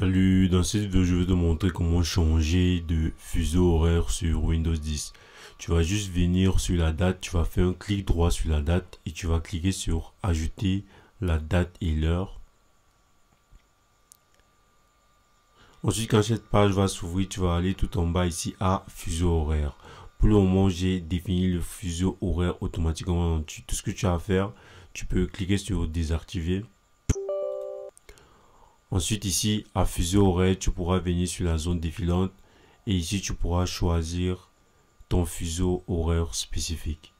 Salut, dans cette vidéo je vais te montrer comment changer de fuseau horaire sur Windows 10. Tu vas juste venir sur la date, tu vas faire un clic droit sur la date et tu vas cliquer sur ajouter la date et l'heure. Ensuite quand cette page va s'ouvrir, tu vas aller tout en bas ici à fuseau horaire. Pour le moment j'ai défini le fuseau horaire automatiquement. Tout ce que tu as à faire, tu peux cliquer sur désactiver Ensuite ici, à fuseau horaire, tu pourras venir sur la zone défilante et ici tu pourras choisir ton fuseau horaire spécifique.